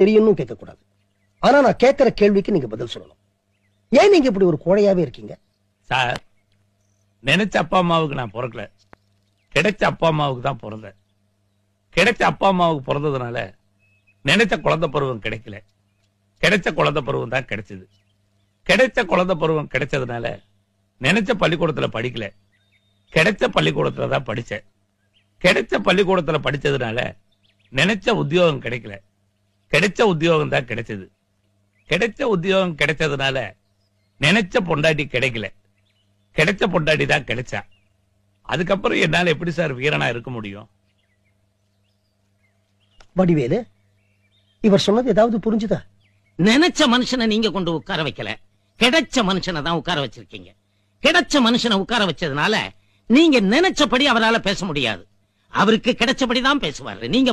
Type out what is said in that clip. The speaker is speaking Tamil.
தெரியும் கேட்கக்கூடாது ஆனா நான் கேட்கிற கேள்விக்கு நீங்க பதில் சொல்லணும் ஏன் நீங்க இப்படி ஒரு கோழையாவே இருக்கீங்க சார் நினைச்ச அப்பா அம்மாவுக்கு நான் பிறக்கல கிடைச்ச அப்பா அம்மாவுக்கு தான் பிறந்தேன் கிடைச்ச அப்பா அம்மாவுக்கு பிறந்ததுனால நினைச்ச குழந்தை பருவம் கிடைக்கல கிடைச்ச குழந்தை பருவம் தான் கிடைச்சது கிடைச்ச குழந்தை பருவம் கிடைச்சதுனால நினைச்ச பள்ளிக்கூடத்துல படிக்கல கிடைச்ச பள்ளிக்கூடத்துல தான் கிடைச்ச பள்ளிக்கூடத்துல படிச்சதுனால நினைச்ச உத்தியோகம் கிடைக்கல கிடைச்ச உத்தியோகம் தான் கிடைச்சது கிடைச்ச உத்தியோகம் கிடைச்சதுனால நினைச்ச பொண்டாட்டி கிடைக்கல கிடைச்ச பொண்டாட்டி தான் கிடைச்சா அதுக்கப்புறம் என்னால் எப்படி சார் வீரனா இருக்க முடியும் வடிவேலு இவர் சொன்னது ஏதாவது புரிஞ்சுதா நினைச்ச மனுஷனை நீங்க கொண்டு உட்கார வைக்கல கிடைச்ச மனுஷனை தான் உட்கார வச்சிருக்கீங்க கிடைச்ச மனுஷனை உட்கார வச்சதுனால நீங்க நினைச்சபடி அவரால் பேச முடியாது அவருக்கு கிடைச்சபடிதான் பேசுவாரு நீங்க